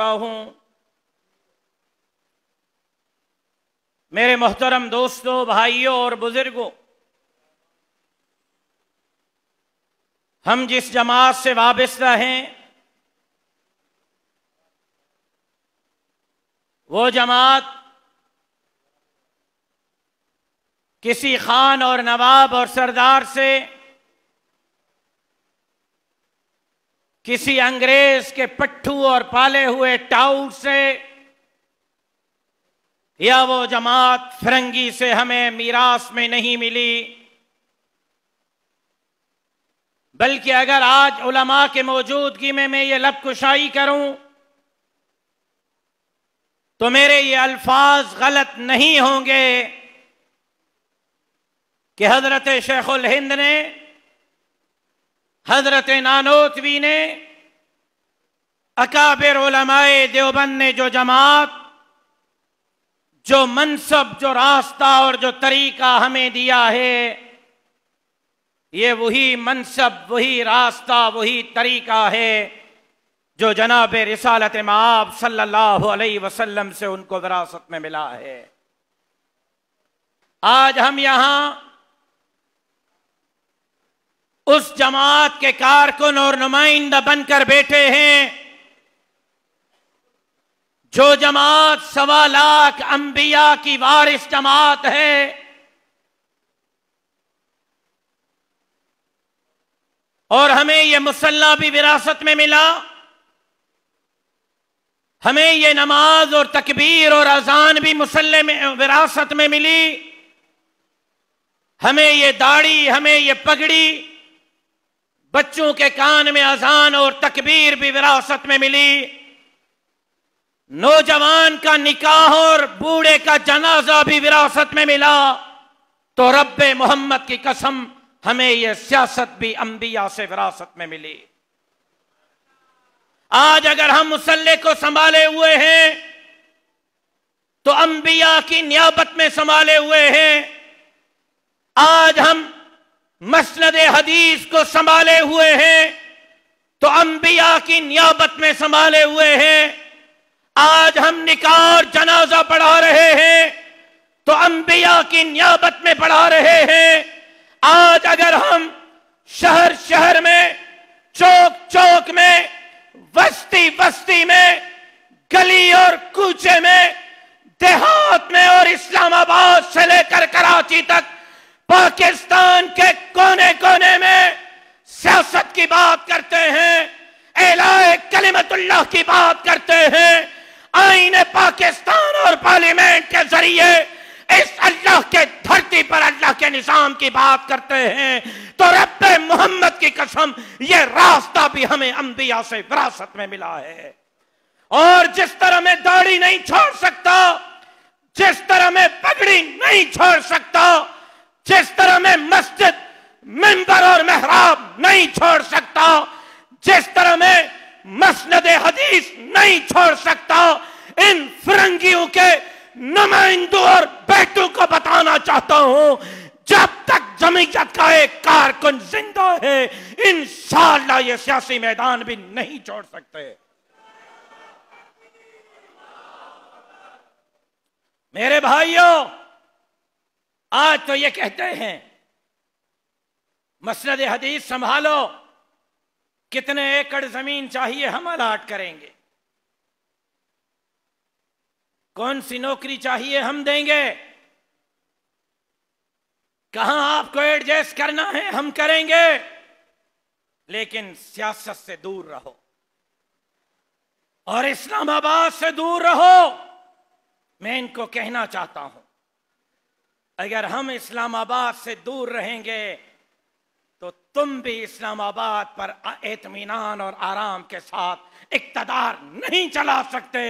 करता हूं मेरे मोहतरम दोस्तों भाइयों और बुजुर्गों हम जिस जमात से वाबस्ता हैं वो जमात किसी खान और नवाब और सरदार से किसी अंग्रेज के पट्टू और पाले हुए टाउट से या वो जमात फिरंगी से हमें मीरास में नहीं मिली बल्कि अगर आज उलमा के मौजूदगी में मैं ये लब कुशाई करूं तो मेरे ये अल्फाज गलत नहीं होंगे कि हजरत शेखुल हिंद ने हजरत नानोतवी ने अकाबिर उलमाए देवबंद ने जो जमात जो मनसब जो रास्ता और जो तरीका हमें दिया है ये वही मनसब वही रास्ता वही तरीका है जो जनाब रिसालत माब सल्लल्लाहु अलैहि वसल्लम से उनको विरासत में मिला है आज हम यहां उस जमात के कारकुन और नुमाइंदा बनकर बैठे हैं जो जमात सवा लाख अंबिया की वारिस जमात है और हमें यह मुसल्ला भी विरासत में मिला हमें यह नमाज और तकबीर और अजान भी मुसल्ले में विरासत में मिली हमें यह दाढ़ी हमें यह पगड़ी बच्चों के कान में अजान और तकबीर भी विरासत में मिली नौजवान का निकाह और बूढ़े का जनाजा भी विरासत में मिला तो रब मोहम्मद की कसम हमें यह सियासत भी अंबिया से विरासत में मिली आज अगर हम मुसल्ले को संभाले हुए हैं तो अंबिया की नियाबत में संभाले हुए हैं आज हम मसनद हदीस को संभाले हुए हैं तो अंबिया की नियाबत में संभाले हुए हैं आज हम निकार जनाजा पढ़ा रहे हैं तो अंबिया की नियाबत में पढ़ा रहे हैं आज अगर हम शहर शहर में चौक चौक में वस्ती वस्ती में गली और कूचे में देहात में और इस्लामाबाद से लेकर कराची तक पाकिस्तान के कोने कोने में सियासत की बात करते हैं एलाए कलिमतुल्लाह की बात करते हैं आईने पाकिस्तान और पार्लियामेंट के जरिए इस अल्लाह के धरती पर अल्लाह के निजाम की बात करते हैं तो रब मोहम्मद की कसम ये रास्ता भी हमें अंबिया से विरासत में मिला है और जिस तरह मैं दाढ़ी नहीं छोड़ सकता जिस तरह मैं पगड़ी नहीं छोड़ सकता जिस तरह मैं मस्जिद मिंबर और मेहराब नहीं छोड़ सकता जिस तरह मैं मसनद हदीस नहीं छोड़ सकता इन फिरंगियों के नुमाइंदों और बेटों को बताना चाहता हूं जब तक जमीयत का एक कारकुन जिंदा है इन ये सियासी मैदान भी नहीं छोड़ सकते मेरे भाइयों आज तो ये कहते हैं मसरद हदीस संभालो कितने एकड़ जमीन चाहिए हम अलाट करेंगे कौन सी नौकरी चाहिए हम देंगे कहा आपको एडजस्ट करना है हम करेंगे लेकिन सियासत से दूर रहो और इस्लामाबाद से दूर रहो मैं इनको कहना चाहता हूं अगर हम इस्लामाबाद से दूर रहेंगे तो तुम भी इस्लामाबाद पर एतमीनान और आराम के साथ इकतदार नहीं चला सकते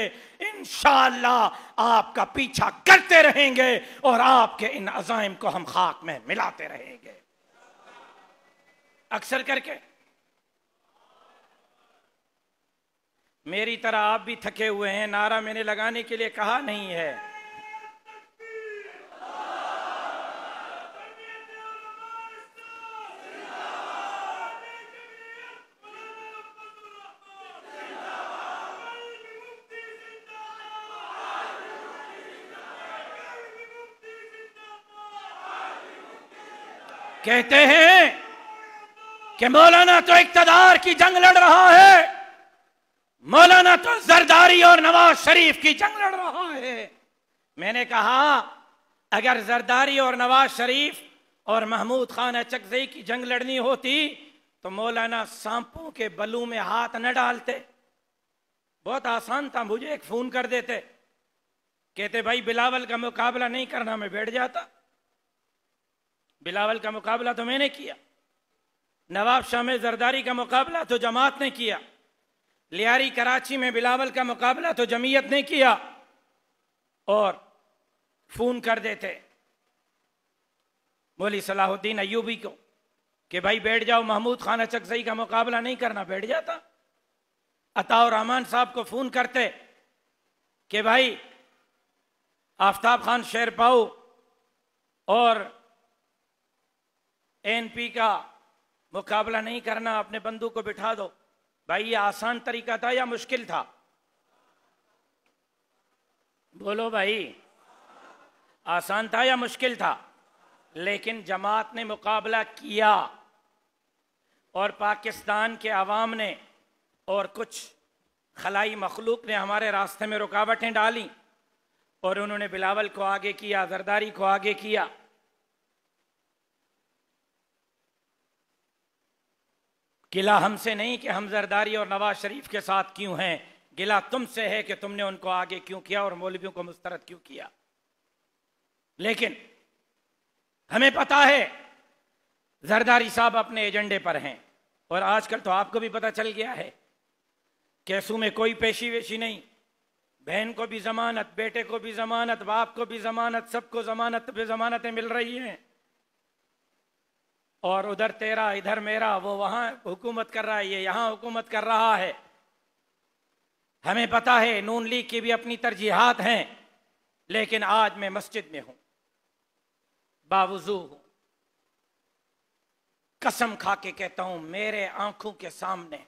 इन आपका पीछा करते रहेंगे और आपके इन अजाइम को हम खाक में मिलाते रहेंगे अक्सर करके मेरी तरह आप भी थके हुए हैं नारा मैंने लगाने के लिए कहा नहीं है कहते हैं कि मौलाना तो इकतदार की जंग लड़ रहा है मौलाना तो जरदारी और नवाज शरीफ की जंग लड़ रहा है मैंने कहा अगर जरदारी और नवाज शरीफ और महमूद खान अचकजई की जंग लड़नी होती तो मौलाना सांपों के बलू में हाथ न डालते बहुत आसान था मुझे एक फोन कर देते कहते भाई बिलावल का मुकाबला नहीं करना मैं बैठ जाता बिलावल का मुकाबला तो मैंने किया नवाब शाह जरदारी का मुकाबला तो जमात ने किया लियारी कराची में बिलावल का मुकाबला तो जमीयत ने किया और फ़ोन कर देते बोली सलाहुद्दीन अयूबी को कि भाई बैठ जाओ महमूद खान अचकसई का मुकाबला नहीं करना बैठ जाता अताउर रहमान साहब को फ़ोन करते कि भाई आफ्ताब खान शेर पाओ और एनपी का मुकाबला नहीं करना अपने बंदूक को बिठा दो भाई ये आसान तरीका था या मुश्किल था बोलो भाई आसान था या मुश्किल था लेकिन जमात ने मुकाबला किया और पाकिस्तान के अवाम ने और कुछ खलाई मखलूक ने हमारे रास्ते में रुकावटें डाली और उन्होंने बिलावल को आगे किया जरदारी को आगे किया गिला हमसे नहीं कि हम जरदारी और नवाज शरीफ के साथ क्यों हैं गिला तुमसे है कि तुमने उनको आगे क्यों किया और मौलवियों को मुस्तरद क्यों किया लेकिन हमें पता है जरदारी साहब अपने एजेंडे पर हैं और आजकल तो आपको भी पता चल गया है कैसू में कोई पेशी वेशी नहीं बहन को भी जमानत बेटे को भी जमानत बाप को भी जमानत सबको जमानत पे जमानतें मिल रही हैं और उधर तेरा इधर मेरा वो वहां हुकूमत कर रहा है ये यहां हुकूमत कर रहा है हमें पता है नून लीग की भी अपनी तरजीहत हैं लेकिन आज मैं मस्जिद में हूं बावजू हूं कसम खा के कहता हूं मेरे आंखों के सामने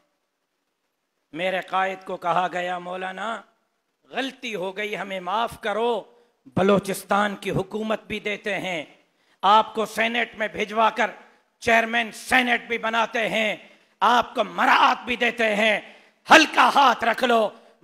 मेरे कायद को कहा गया मौलाना गलती हो गई हमें माफ करो बलोचिस्तान की हुकूमत भी देते हैं आपको सेनेट में भिजवा कर चेयरमैन सेनेट भी बनाते हैं आपको मराहत भी देते हैं हल्का हाथ रख लो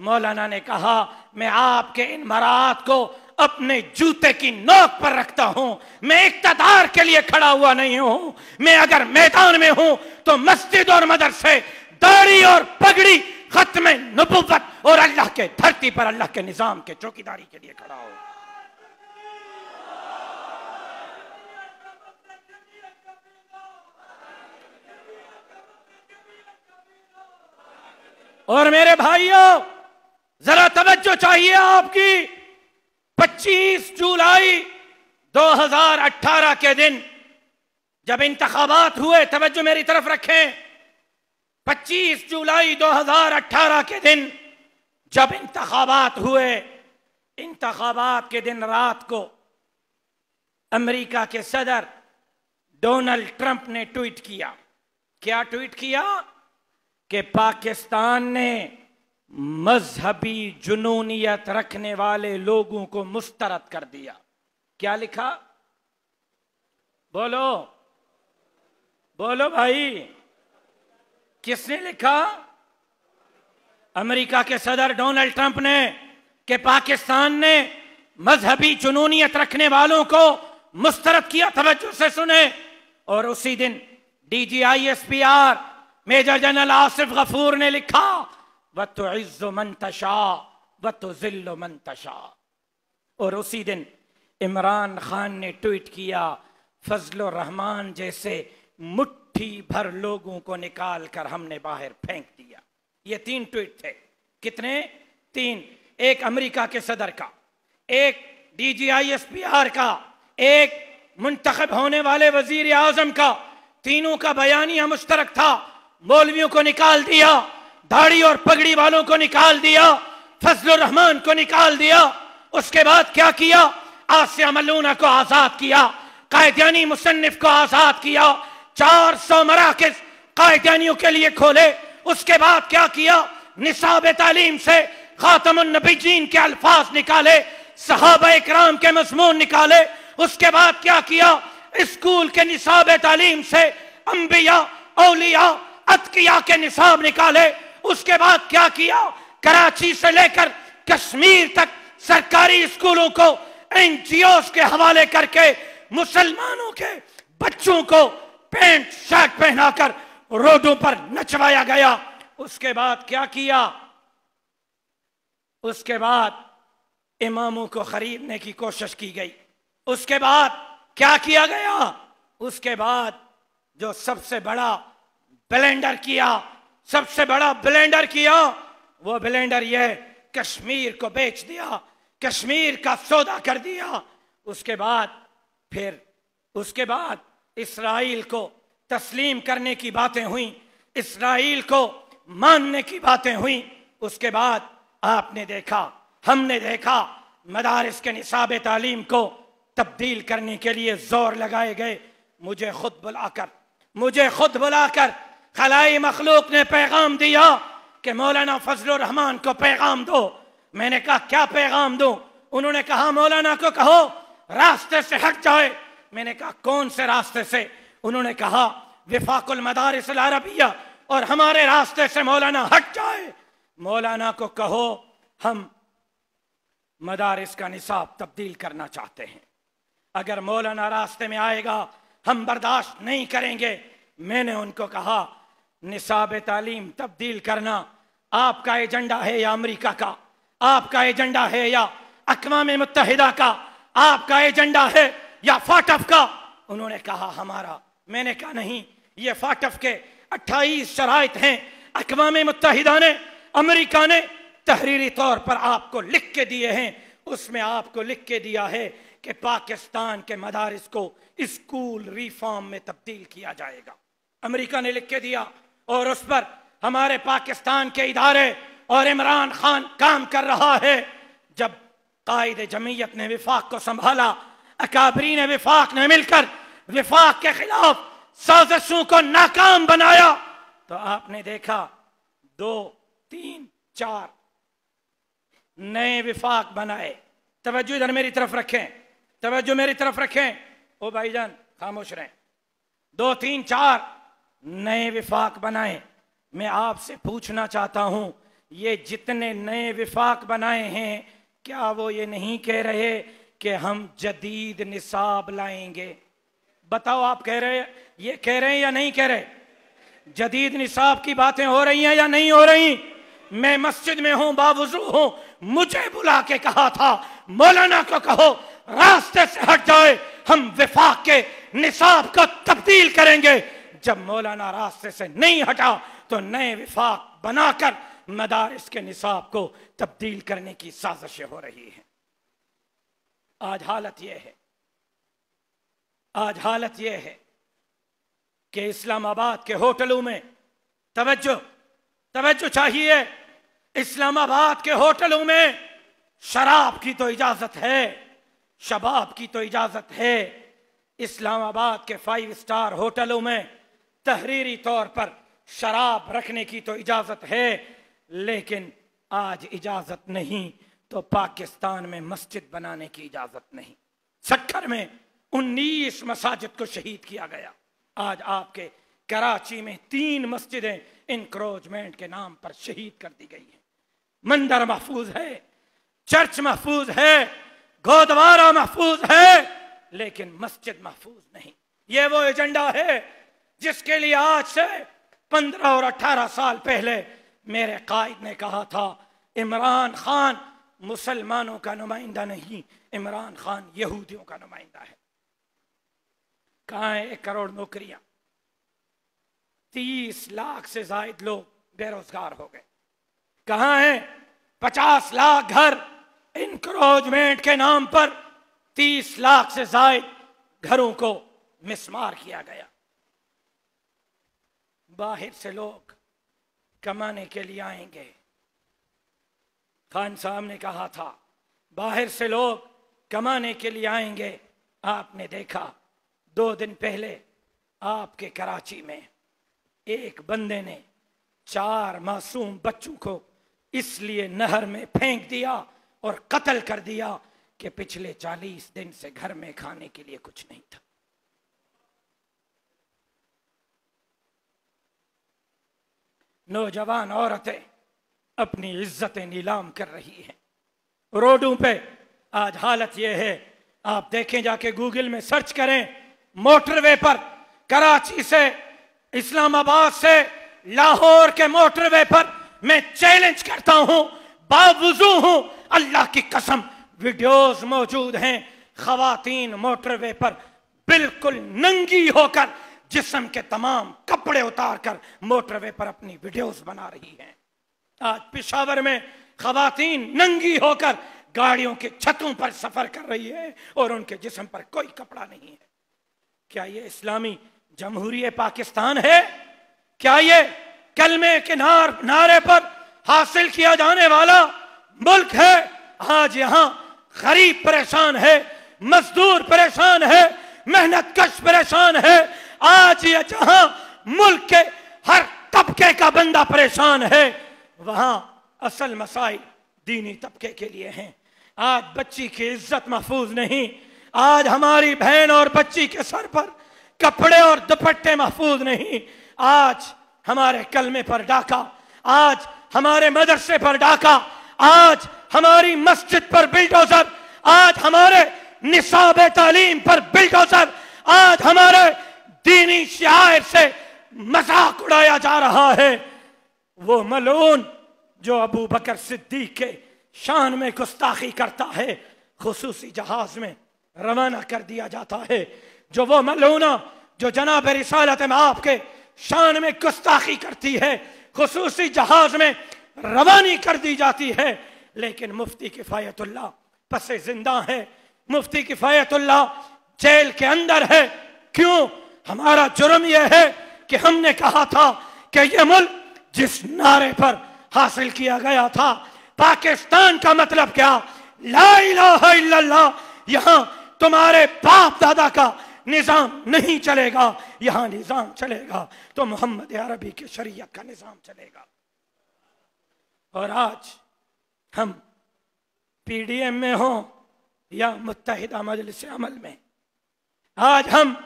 मौलाना ने कहा मैं आपके इन मराहत को अपने जूते की नोक पर रखता हूं मैं इकतदार के लिए खड़ा हुआ नहीं हूं मैं अगर मैदान में हूं तो मस्जिद और मदरसे दाढ़ी और पगड़ी खत्म नबूबत और अल्लाह के धरती पर अल्लाह के निजाम के चौकीदारी के लिए खड़ा हूं और मेरे भाइयों जरा तवज्जो चाहिए आपकी 25 जुलाई 2018 के दिन जब इंतबात हुए तवज्जो मेरी तरफ रखें 25 जुलाई 2018 के दिन जब इंतबात हुए इंतबात के दिन रात को अमेरिका के सदर डोनाल्ड ट्रंप ने ट्वीट किया क्या ट्वीट किया कि पाकिस्तान ने मजहबी जुनूनीत रखने वाले लोगों को मुस्तरद कर दिया क्या लिखा बोलो बोलो भाई किसने लिखा अमेरिका के सदर डोनाल्ड ट्रंप ने कि पाकिस्तान ने मजहबी जुनूनियत रखने वालों को मुस्तरद किया तवज्जो से सुने और उसी दिन DG ISPR major general Asif Ghafoor ने लिखा व तो इज्जो मंतशा व तो जिल्लो मंतशा और उसी दिन इमरान खान ने ट्वीट किया फजल रहमान जैसे मुट्ठी भर लोगों को निकाल कर हमने बाहर फेंक दिया ये तीन ट्वीट थे कितने तीन एक अमेरिका के सदर का एक डीजीआईएसपीआर का एक मुंतखब होने वाले वजीर आजम का तीनों का बयानिया मुश्तरक था मौलवियों को निकाल दिया दाढ़ी और पगड़ी वालों को निकाल दिया फजल रहमान को निकाल दिया उसके बाद क्या किया आसिया मलूना को आजाद किया कायदानी मुसन्फ को आजाद किया चार सौ मराकज कायदानियों के लिए खोले उसके बाद क्या किया निसाब तालीम से खातमीन के अल्फाज निकाले सहाब इक्राम के मजमून निकाले उसके बाद क्या किया स्कूल के निसाब तालीम से अम्बिया अलिया अतकिया के निसाब निकाले उसके बाद क्या किया कराची से लेकर कश्मीर तक सरकारी स्कूलों को एनजीओ के हवाले करके मुसलमानों के बच्चों को पैंट शर्ट पहनाकर रोडों पर नचवाया गया उसके बाद क्या किया उसके बाद इमामों को खरीदने की कोशिश की गई उसके बाद क्या किया गया उसके बाद जो सबसे बड़ा ब्लेंडर किया सबसे बड़ा ब्लेंडर किया वो ब्लेंडर ये कश्मीर को बेच दिया कश्मीर का सौदा कर दिया उसके बाद फिर उसके बाद इसराइल को तस्लीम करने की बातें हुई इसराइल को मानने की बातें हुई उसके बाद आपने देखा हमने देखा मदारस के निसाब तालीम को तब्दील करने के लिए जोर लगाए गए मुझे खुद बुलाकर मुझे खुद बुलाकर खलाई मखलूक ने पैगाम दिया कि मौलाना फजल रहमान को पैगाम दो मैंने कहा क्या पैगाम दो उन्होंने कहा मौलाना को कहो रास्ते से हट जाए मैंने कहा कौन से रास्ते से उन्होंने कहा विफाकुल मदारिस अरबिया और हमारे रास्ते से मौलाना हट जाए मौलाना को कहो हम मदारिस का निसाब तब्दील करना चाहते हैं अगर मौलाना रास्ते में आएगा हम बर्दाश्त नहीं करेंगे मैंने उनको कहा निसाब तालीम तब्दील करना आपका एजेंडा है या अमरीका का आपका एजेंडा है या अकवा मुतहदा का आपका एजेंडा है या फाटफ का उन्होंने कहा हमारा मैंने कहा नहीं ये फाटफ के 28 शराय हैं अकवा मुतहदा ने अमरीका ने तहरीरी तौर पर आपको लिख के दिए हैं उसमें आपको लिख के दिया है कि पाकिस्तान के मदारस को स्कूल रिफॉर्म में तब्दील किया जाएगा अमेरिका ने लिख के दिया और उस पर हमारे पाकिस्तान के इदारे और इमरान खान काम कर रहा है जब कायद जमीयत ने विफाक को संभाला ने विफाक ने मिलकर विफाक के खिलाफ साजिशों को नाकाम बनाया तो आपने देखा दो तीन चार नए विफाक बनाए तवज्जो इधर मेरी तरफ रखें तवज्जो मेरी तरफ रखें ओ भाईजान खामोश रहें दो तीन चार नए विफाक बनाए मैं आपसे पूछना चाहता हूं ये जितने नए विफाक बनाए हैं क्या वो ये नहीं कह रहे कि हम जदीद निसाब लाएंगे बताओ आप कह रहे ये कह रहे हैं या नहीं कह रहे जदीद निसाब की बातें हो रही हैं या नहीं हो रही मैं मस्जिद में हूं बावजू हूं मुझे बुला के कहा था मौलाना को कहो रास्ते से हट जाए हम विफाक के निसाब को तब्दील करेंगे जब मौलाना रास्ते से नहीं हटा तो नए विफाक बनाकर मदारस के निसाब को तब्दील करने की साजिशें हो रही हैं आज हालत यह है आज हालत यह है कि इस्लामाबाद के होटलों में तवज्जो तवज्जो चाहिए इस्लामाबाद के होटलों में शराब की तो इजाजत है शबाब की तो इजाजत है इस्लामाबाद के फाइव स्टार होटलों में तहरीरी तौर पर शराब रखने की तो इजाज़त है लेकिन आज इजाज़त नहीं तो पाकिस्तान में मस्जिद बनाने की इजाज़त नहीं सट्ठर में उन्नीस मसाजिद को शहीद किया गया आज आपके कराची में तीन मस्जिदें इंक्रोचमेंट के नाम पर शहीद कर दी गई हैं मंदिर महफूज है चर्च महफूज है गोदवारा महफूज है लेकिन मस्जिद महफूज नहीं ये वो एजेंडा है जिसके लिए आज से पंद्रह और अठारह साल पहले मेरे कायद ने कहा था इमरान खान मुसलमानों का नुमाइंदा नहीं इमरान खान यहूदियों का नुमाइंदा है कहा है एक करोड़ नौकरियां तीस लाख से जायद लोग बेरोजगार हो गए कहा है पचास लाख घर इंक्रोचमेंट के नाम पर तीस लाख से जायद घरों को मिसमार किया गया बाहर से लोग कमाने के लिए आएंगे खान साहब ने कहा था बाहर से लोग कमाने के लिए आएंगे आपने देखा दो दिन पहले आपके कराची में एक बंदे ने चार मासूम बच्चों को इसलिए नहर में फेंक दिया और कत्ल कर दिया कि पिछले चालीस दिन से घर में खाने के लिए कुछ नहीं था नौजवान औरतें अपनी इज्जतें नीलाम कर रही हैं रोडों पे आज हालत यह है आप देखें जाके गूगल में सर्च करें मोटरवे पर कराची से इस्लामाबाद से लाहौर के मोटरवे पर मैं चैलेंज करता हूं बावजू हूं अल्लाह की कसम वीडियोस मौजूद हैं खातन मोटरवे पर बिल्कुल नंगी होकर जिसम के तमाम कपड़े उतार कर मोटरवे पर अपनी वीडियोस बना रही हैं आज पिशावर में खातन नंगी होकर गाड़ियों के छतों पर सफर कर रही है और उनके जिसम पर कोई कपड़ा नहीं है क्या ये इस्लामी जमहूरी पाकिस्तान है क्या ये कलमे के नार, नारे पर हासिल किया जाने वाला मुल्क है आज यहाँ गरीब परेशान है मजदूर परेशान है मेहनत कश परेशान है आज ये जहां मुल्क के हर तबके का बंदा परेशान है वहां असल मसाइल दीनी तबके के लिए हैं आज बच्ची की इज्जत महफूज नहीं आज हमारी बहन और बच्ची के सर पर कपड़े और दुपट्टे महफूज नहीं आज हमारे कलमे पर डाका आज हमारे मदरसे पर डाका आज हमारी मस्जिद पर बिल्डोजर आज हमारे निसाब तालीम पर बिल्डोजर आज हमारे दीनी शायर से मजाक उड़ाया जा रहा है वो मलून जो अबू बकर सिद्दीक के शान में गुस्ताखी करता है खसूसी जहाज में रवाना कर दिया जाता है जो वो मलूना जो जनाब रिसालत में आपके शान में गुस्ताखी करती है खसूसी जहाज में रवानी कर दी जाती है लेकिन मुफ्ती किफ़ायतुल्ला पसे जिंदा है मुफ्ती किफ़ायतुल्ला जेल के अंदर है क्यों हमारा जुर्म यह है कि हमने कहा था कि यह मुल्क जिस नारे पर हासिल किया गया था पाकिस्तान का मतलब क्या ला यहां तुम्हारे बाप दादा का निज़ाम नहीं चलेगा यहाँ निज़ाम चलेगा तो मोहम्मद अरबी के शरीयत का निज़ाम चलेगा और आज हम पीडीएम में हो या मुतहदा मजलिस अमल में आज हम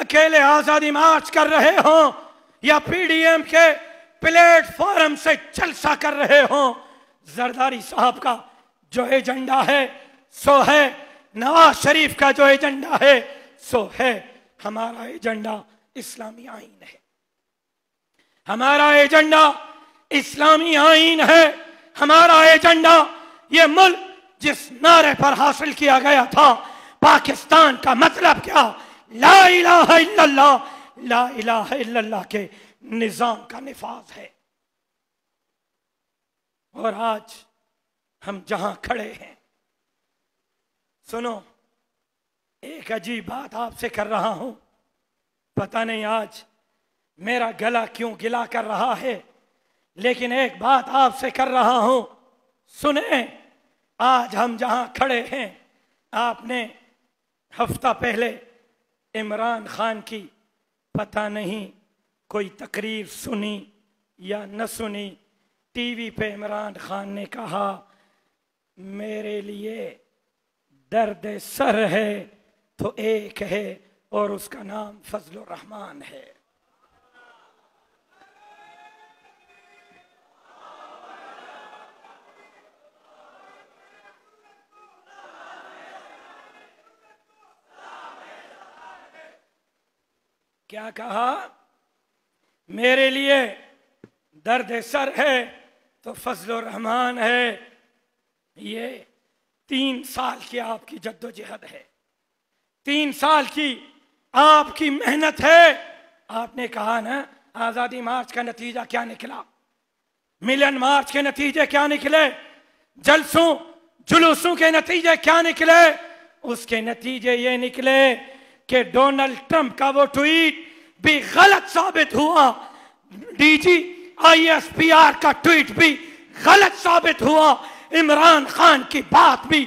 अकेले आजादी मार्च कर रहे हो या पीडीएम के प्लेटफॉर्म से चलसा कर रहे हो जरदारी साहब का जो एजेंडा है सो है नवाज शरीफ का जो एजेंडा है सो है हमारा एजेंडा इस्लामी आइन है हमारा एजेंडा इस्लामी आइन है हमारा एजेंडा ये मुल्क जिस नारे पर हासिल किया गया था पाकिस्तान का मतलब क्या ला इलाहा इल्लल्लाह ला इलाहा इल्लल्लाह के निज़ाम का निफाज है और आज हम जहां खड़े हैं सुनो एक अजीब बात आपसे कर रहा हूं पता नहीं आज मेरा गला क्यों गिला कर रहा है लेकिन एक बात आपसे कर रहा हूं सुने आज हम जहां खड़े हैं आपने हफ्ता पहले इमरान खान की पता नहीं कोई तकरीर सुनी या न सुनी टीवी पे इमरान खान ने कहा मेरे लिए दर्द सर है तो एक है और उसका नाम फजल रहमान है क्या कहा मेरे लिए दर्द सर है तो फजल रहमान है ये तीन साल की आपकी जद्दोजहद है तीन साल की आपकी मेहनत है आपने कहा ना आज़ादी मार्च का नतीजा क्या निकला मिलन मार्च के नतीजे क्या निकले जलसों जुलूसों के नतीजे क्या निकले उसके नतीजे ये निकले कि डोनाल्ड ट्रंप का वो ट्वीट भी गलत साबित हुआ डीजी आईएसपीआर का ट्वीट भी गलत साबित हुआ इमरान खान की बात भी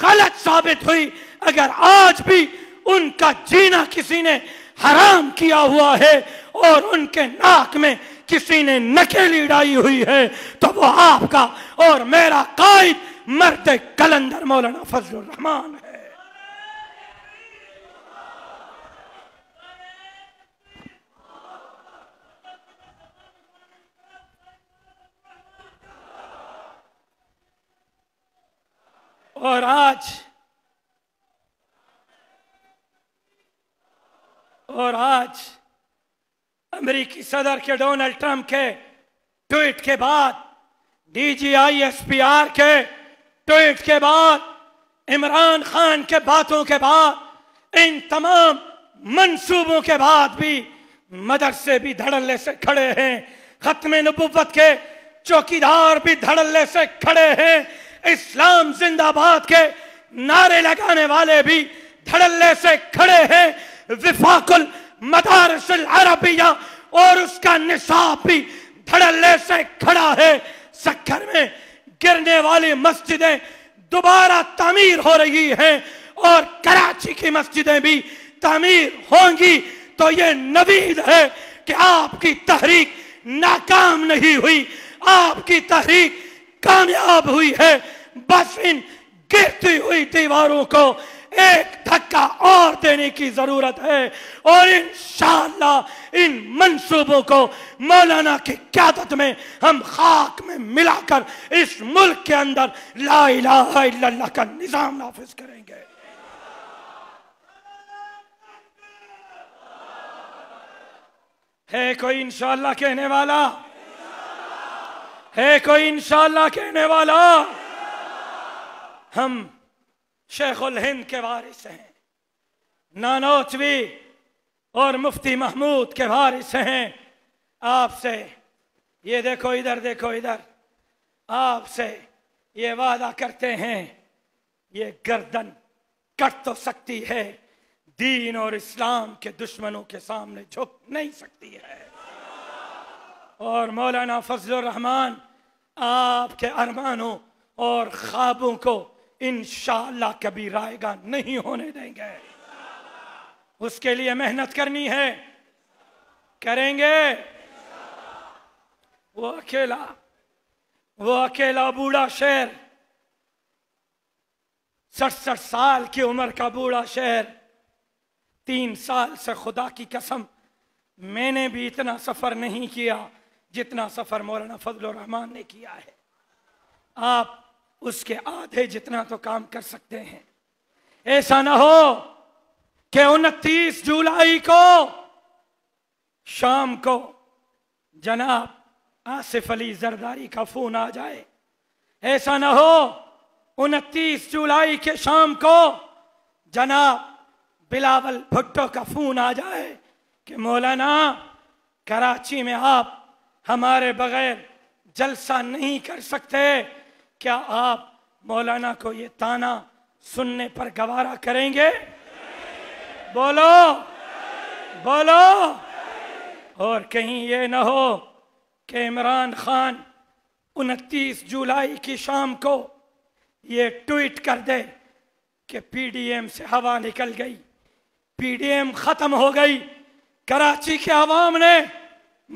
गलत साबित हुई अगर आज भी उनका जीना किसी ने हराम किया हुआ है और उनके नाक में किसी ने नकेली डाई हुई है तो वो आपका और मेरा कायद मरते कलंदर मौलाना फजल रहमान और आज और आज अमेरिकी सदर के डोनाल्ड ट्रंप के ट्वीट के बाद डीजीआईएसपीआर के ट्वीट के बाद इमरान खान के बातों के बाद इन तमाम मंसूबों के बाद भी मदरसे भी धड़ल्ले से खड़े हैं खत्म नबूबत के चौकीदार भी धड़ल्ले से खड़े हैं इस्लाम जिंदाबाद के नारे लगाने वाले भी धड़ल्ले से खड़े हैं विफाकुल मदारसल अरबिया और उसका निशाब भी धड़ल्ले से खड़ा है सखर में गिरने वाली मस्जिदें दोबारा तमीर हो रही हैं और कराची की मस्जिदें भी तमीर होंगी तो ये नवीद है कि आपकी तहरीक नाकाम नहीं हुई आपकी तहरीक कामयाब हुई है बस इन गिरती हुई दीवारों को एक धक्का और देने की जरूरत है और इन इन मंसूबों को मौलाना की क्यादत में हम खाक में मिलाकर इस मुल्क के अंदर ला का निज़ाम नाफिज करेंगे है कोई इंशाला कहने वाला है कोई इंशाला कहने वाला हम शेखुल हिंद के वारिस हैं नानोचवी और मुफ्ती महमूद के वारिस हैं आपसे ये देखो इधर देखो इधर आपसे ये वादा करते हैं ये गर्दन कट तो सकती है दीन और इस्लाम के दुश्मनों के सामने झुक नहीं सकती है और मौलाना फजलरहमान आपके अरमानों और ख्वाबों को इन कभी रायगा नहीं होने देंगे उसके लिए मेहनत करनी है करेंगे वो अकेला वो अकेला बूढ़ा शेर सड़सठ साल की उम्र का बूढ़ा शेर तीन साल से खुदा की कसम मैंने भी इतना सफर नहीं किया जितना सफर मौलाना फजल रहमान ने किया है आप उसके आधे जितना तो काम कर सकते हैं ऐसा ना हो कि उनतीस जुलाई को शाम को जनाब आसिफ अली जरदारी का फोन आ जाए ऐसा ना हो उनतीस जुलाई के शाम को जनाब बिलावल भुट्टो का फोन आ जाए कि मौलाना कराची में आप हमारे बगैर जलसा नहीं कर सकते क्या आप मौलाना को ये ताना सुनने पर गवारा करेंगे बोलो बोलो और कहीं ये ना हो कि इमरान खान उनतीस जुलाई की शाम को ये ट्वीट कर दे कि पीडीएम से हवा निकल गई पीडीएम ख़त्म हो गई कराची के आवाम ने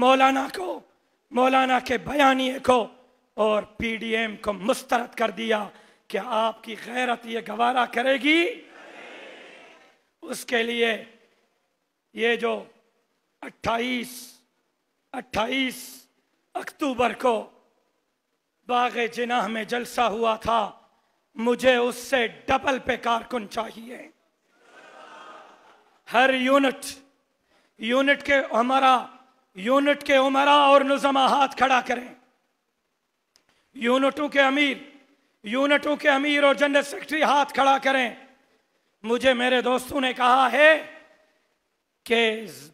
मौलाना को मौलाना के बयानी को और पीडीएम को मुस्तरद कर दिया कि आपकी गैरत ये गवारा करेगी उसके लिए ये जो 28 28 अक्टूबर को बाग जिनाह में जलसा हुआ था मुझे उससे डबल पे कारकुन चाहिए हर यूनिट यूनिट के हमारा यूनिट के उमरा और नजमा हाथ खड़ा करें यूनिटों के अमीर यूनिटों के अमीर और जनरल सेक्रेटरी हाथ खड़ा करें मुझे मेरे दोस्तों ने कहा है कि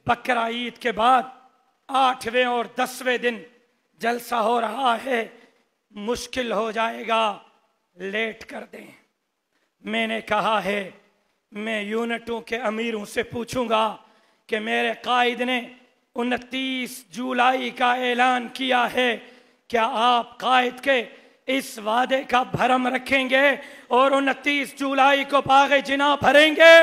बकरा ईद के बाद आठवें और दसवें दिन जलसा हो रहा है मुश्किल हो जाएगा लेट कर दें मैंने कहा है मैं यूनिटों के अमीरों से पूछूंगा कि मेरे कायद ने उनतीस जुलाई का ऐलान किया है क्या आप कायद के इस वादे का भरम रखेंगे और उनतीस जुलाई को पागे जिना भरेंगे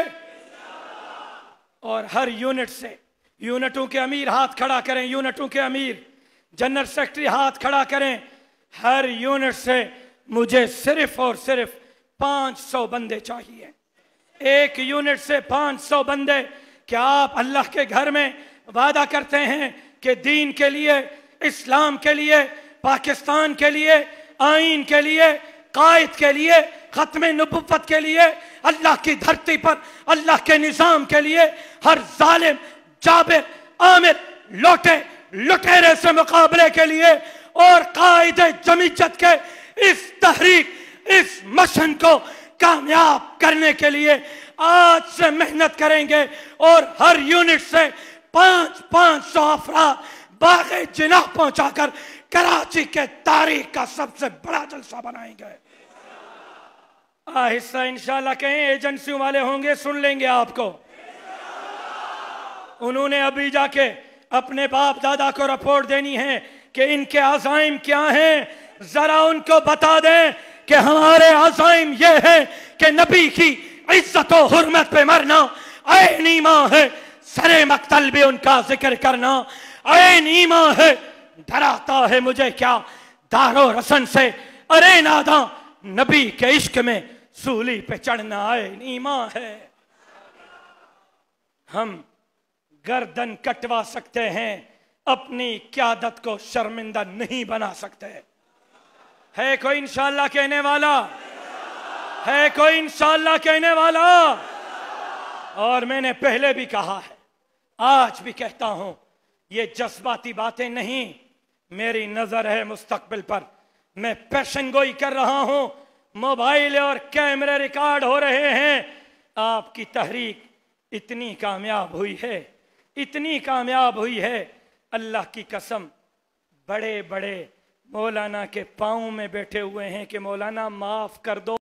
और हर यूनिट से यूनिटों के अमीर हाथ खड़ा करें यूनिटों के अमीर जनरल सेक्रेटरी हाथ खड़ा करें हर यूनिट से मुझे सिर्फ और सिर्फ 500 बंदे चाहिए एक यूनिट से 500 बंदे क्या आप अल्लाह के घर में वादा करते हैं कि दीन के लिए इस्लाम के लिए पाकिस्तान के लिए आइन के लिए कायद के लिए ख़त्म नबूत के लिए अल्लाह की धरती पर अल्लाह के निज़ाम के लिए हर जालिम जाबिर आमिर लोटे लुटेरे से मुकाबले के लिए और कायद जमीचत के इस तहरीक इस मशन को कामयाब करने के लिए आज से मेहनत करेंगे और हर यूनिट से पांच पांच सौ अफराद बाग जिना पहुंचाकर कराची के तारीख का सबसे बड़ा जलसा बनाएंगे हिस्सा इंशाल्लाह कहें एजेंसी वाले होंगे सुन लेंगे आपको उन्होंने अभी जाके अपने बाप दादा को रिपोर्ट देनी है कि इनके आजाइम क्या हैं जरा उनको बता दें कि हमारे आजाइम ये हैं कि नबी की इज्जत और हरमत पे मरना आए नीमा है सरे मकतल भी उनका जिक्र करना अरे नीमा है डराता है मुझे क्या दारो रसन से अरे नादा नबी के इश्क में सूली पे चढ़ना आए नीमा है हम गर्दन कटवा सकते हैं अपनी क्यादत को शर्मिंदा नहीं बना सकते है कोई इंशाला कहने वाला है कोई इंशाला कहने वाला और मैंने पहले भी कहा है आज भी कहता हूं ये जज्बाती बातें नहीं मेरी नजर है मुस्तकबिल पर मैं पैशन गोई कर रहा हूं मोबाइल और कैमरे रिकॉर्ड हो रहे हैं आपकी तहरीक इतनी कामयाब हुई है इतनी कामयाब हुई है अल्लाह की कसम बड़े बड़े मौलाना के पाँव में बैठे हुए हैं कि मौलाना माफ़ कर दो